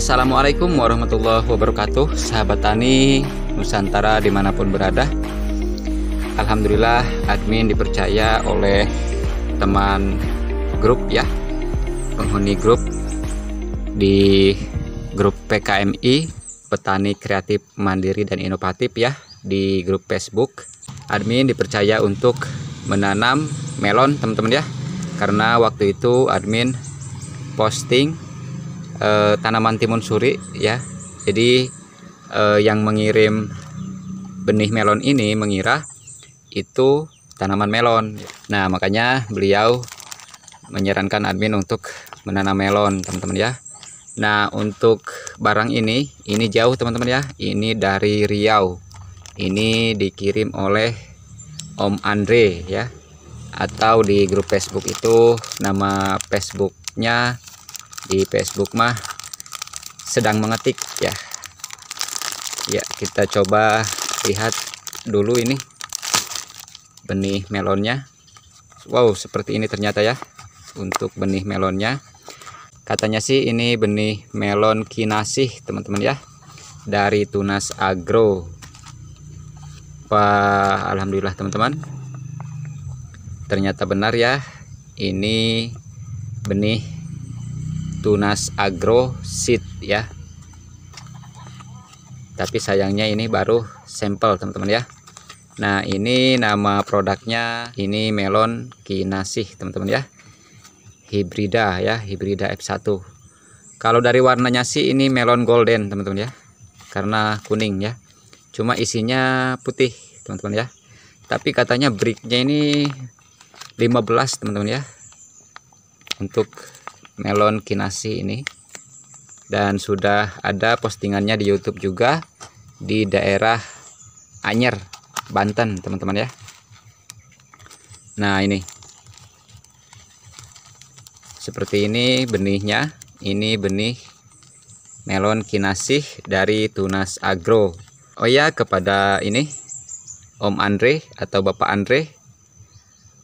Assalamualaikum warahmatullahi wabarakatuh Sahabat Tani Nusantara dimanapun berada Alhamdulillah admin dipercaya oleh teman grup ya Penghuni grup di grup PKMI Petani Kreatif Mandiri dan Inovatif ya Di grup Facebook Admin dipercaya untuk menanam melon teman-teman ya Karena waktu itu admin posting eh, tanaman timun suri ya. Jadi eh, yang mengirim benih melon ini mengira itu tanaman melon. Nah, makanya beliau menyarankan admin untuk menanam melon, teman-teman ya. Nah, untuk barang ini, ini jauh teman-teman ya. Ini dari Riau. Ini dikirim oleh Om Andre ya atau di grup Facebook itu nama Facebooknya di Facebook mah sedang mengetik ya ya kita coba lihat dulu ini benih melonnya Wow seperti ini ternyata ya untuk benih melonnya katanya sih ini benih melon kinasih teman-teman ya dari tunas agro Wah Alhamdulillah teman-teman ternyata benar ya ini benih tunas agro seed ya tapi sayangnya ini baru sampel teman-teman ya nah ini nama produknya ini melon kinasih teman-teman ya hibrida ya hibrida F1 kalau dari warnanya sih ini melon golden teman-teman ya karena kuning ya cuma isinya putih teman-teman ya tapi katanya breaknya ini 15 teman-teman ya untuk melon kinasi ini dan sudah ada postingannya di YouTube juga di daerah Anyer Banten teman-teman ya nah ini seperti ini benihnya ini benih melon kinasi dari Tunas Agro oh ya kepada ini Om Andre atau Bapak Andre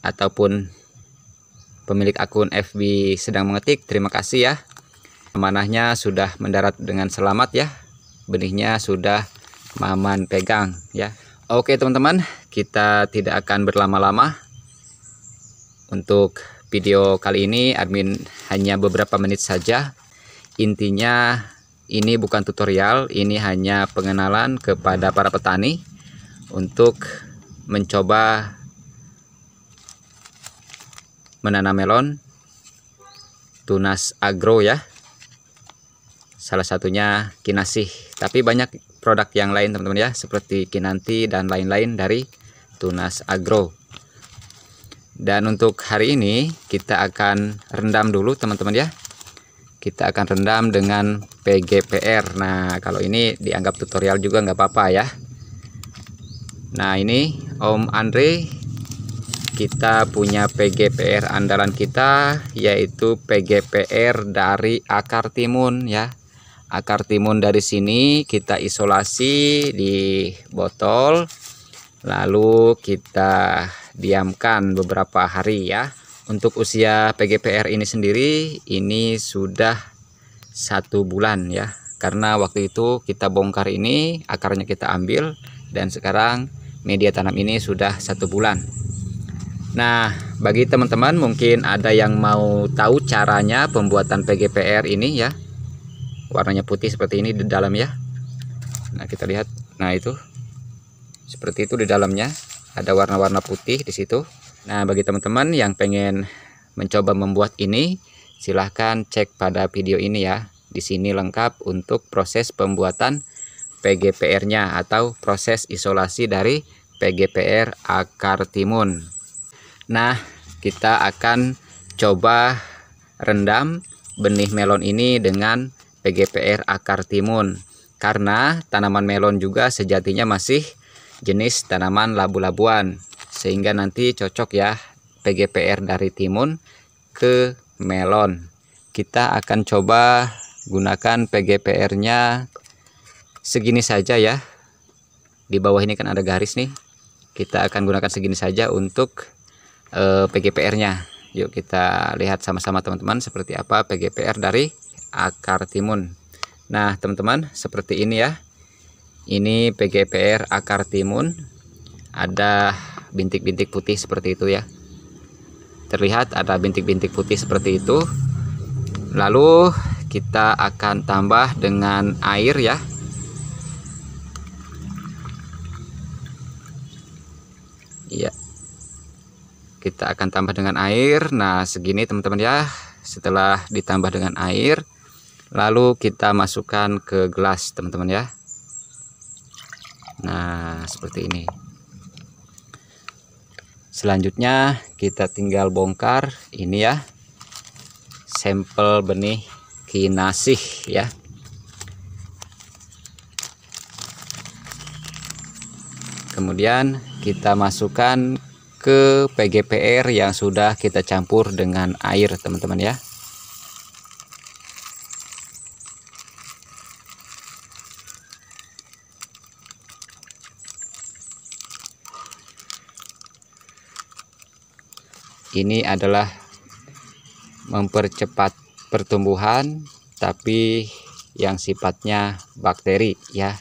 ataupun pemilik akun FB sedang mengetik. Terima kasih ya. Amanahnya sudah mendarat dengan selamat ya. Benihnya sudah Maman pegang ya. Oke teman-teman, kita tidak akan berlama-lama. Untuk video kali ini admin hanya beberapa menit saja. Intinya ini bukan tutorial, ini hanya pengenalan kepada para petani untuk mencoba menanam melon tunas agro ya salah satunya kinasih tapi banyak produk yang lain teman-teman ya seperti kinanti dan lain-lain dari tunas agro dan untuk hari ini kita akan rendam dulu teman-teman ya kita akan rendam dengan PGPR nah kalau ini dianggap tutorial juga nggak apa-apa ya nah ini Om Andre kita punya PGPR andalan kita yaitu PGPR dari akar timun ya akar timun dari sini kita isolasi di botol lalu kita diamkan beberapa hari ya untuk usia PGPR ini sendiri ini sudah satu bulan ya karena waktu itu kita bongkar ini akarnya kita ambil dan sekarang media tanam ini sudah satu bulan Nah, bagi teman-teman mungkin ada yang mau tahu caranya pembuatan PGPR ini ya. Warnanya putih seperti ini di dalam ya. Nah, kita lihat. Nah, itu. Seperti itu di dalamnya. Ada warna-warna putih di situ. Nah, bagi teman-teman yang pengen mencoba membuat ini, silahkan cek pada video ini ya. Di sini lengkap untuk proses pembuatan PGPR-nya atau proses isolasi dari PGPR akar timun. Nah, kita akan coba rendam benih melon ini dengan PGPR akar timun karena tanaman melon juga sejatinya masih jenis tanaman labu-labuan sehingga nanti cocok ya PGPR dari timun ke melon kita akan coba gunakan PGPR nya segini saja ya di bawah ini kan ada garis nih kita akan gunakan segini saja untuk eh, PGPR-nya. Yuk kita lihat sama-sama teman-teman seperti apa PGPR dari akar timun. Nah, teman-teman, seperti ini ya. Ini PGPR akar timun. Ada bintik-bintik putih seperti itu ya. Terlihat ada bintik-bintik putih seperti itu. Lalu kita akan tambah dengan air ya. Iya kita akan tambah dengan air nah segini teman-teman ya setelah ditambah dengan air lalu kita masukkan ke gelas teman-teman ya nah seperti ini selanjutnya kita tinggal bongkar ini ya sampel benih kinasih ya kemudian kita masukkan ke PGPR yang sudah kita campur dengan air teman-teman ya ini adalah mempercepat pertumbuhan tapi yang sifatnya bakteri ya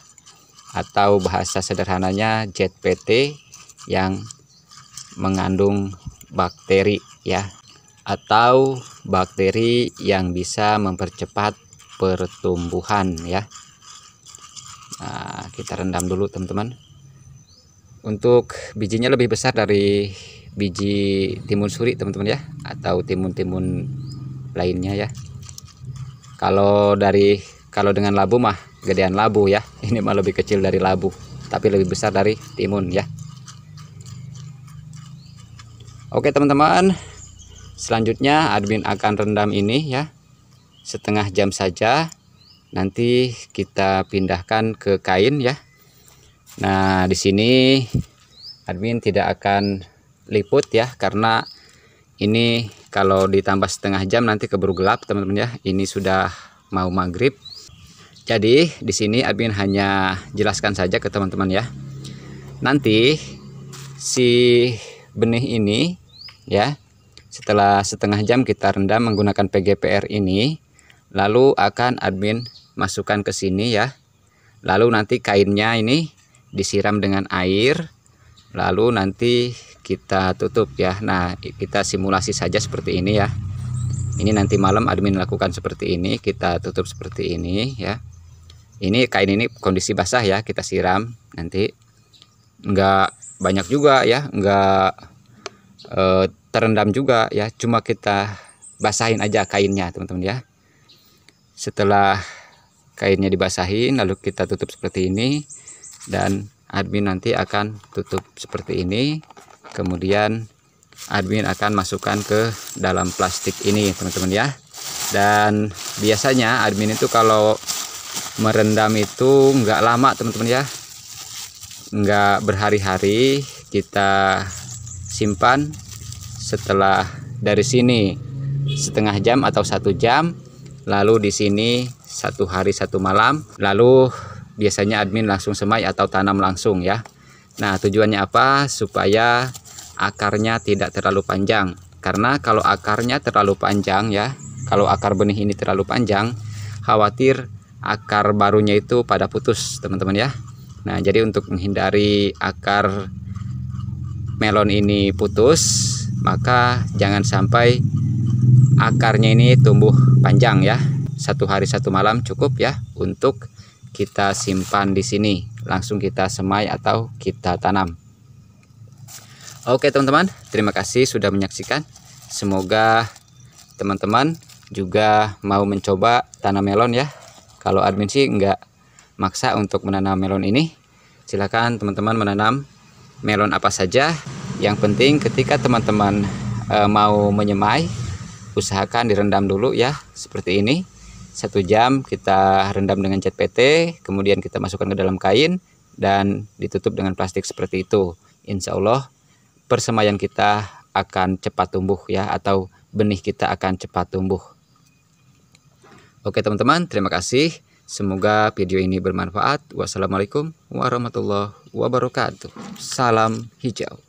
atau bahasa sederhananya JPT yang mengandung bakteri ya atau bakteri yang bisa mempercepat pertumbuhan ya nah, kita rendam dulu teman-teman untuk bijinya lebih besar dari biji timun suri teman-teman ya atau timun-timun lainnya ya kalau dari kalau dengan labu mah gedean labu ya ini mah lebih kecil dari labu tapi lebih besar dari timun ya Oke teman-teman, selanjutnya admin akan rendam ini ya. Setengah jam saja. Nanti kita pindahkan ke kain ya. Nah, di sini admin tidak akan liput ya karena ini kalau ditambah setengah jam nanti keburu gelap teman-teman ya. Ini sudah mau maghrib. Jadi di sini admin hanya jelaskan saja ke teman-teman ya. Nanti si benih ini ya. Setelah setengah jam kita rendam menggunakan PGPR ini, lalu akan admin masukkan ke sini ya. Lalu nanti kainnya ini disiram dengan air, lalu nanti kita tutup ya. Nah, kita simulasi saja seperti ini ya. Ini nanti malam admin lakukan seperti ini, kita tutup seperti ini ya. Ini kain ini kondisi basah ya, kita siram nanti. Enggak banyak juga ya, enggak e, terendam juga ya cuma kita basahin aja kainnya teman-teman ya setelah kainnya dibasahin lalu kita tutup seperti ini dan admin nanti akan tutup seperti ini kemudian admin akan masukkan ke dalam plastik ini teman-teman ya dan biasanya admin itu kalau merendam itu nggak lama teman-teman ya nggak berhari-hari kita simpan setelah dari sini setengah jam atau satu jam lalu di sini satu hari satu malam lalu biasanya admin langsung semai atau tanam langsung ya nah tujuannya apa supaya akarnya tidak terlalu panjang karena kalau akarnya terlalu panjang ya kalau akar benih ini terlalu panjang khawatir akar barunya itu pada putus teman-teman ya nah jadi untuk menghindari akar melon ini putus maka jangan sampai akarnya ini tumbuh panjang ya satu hari satu malam cukup ya untuk kita simpan di sini langsung kita semai atau kita tanam Oke teman-teman terima kasih sudah menyaksikan semoga teman-teman juga mau mencoba tanam melon ya kalau admin sih nggak maksa untuk menanam melon ini silahkan teman-teman menanam melon apa saja. Yang penting ketika teman-teman e, mau menyemai, usahakan direndam dulu ya, seperti ini. Satu jam kita rendam dengan cat PT, kemudian kita masukkan ke dalam kain dan ditutup dengan plastik seperti itu. Insya Allah persemaian kita akan cepat tumbuh ya, atau benih kita akan cepat tumbuh. Oke teman-teman, terima kasih. Semoga video ini bermanfaat. Wassalamualaikum warahmatullahi wabarakatuh. Salam hijau.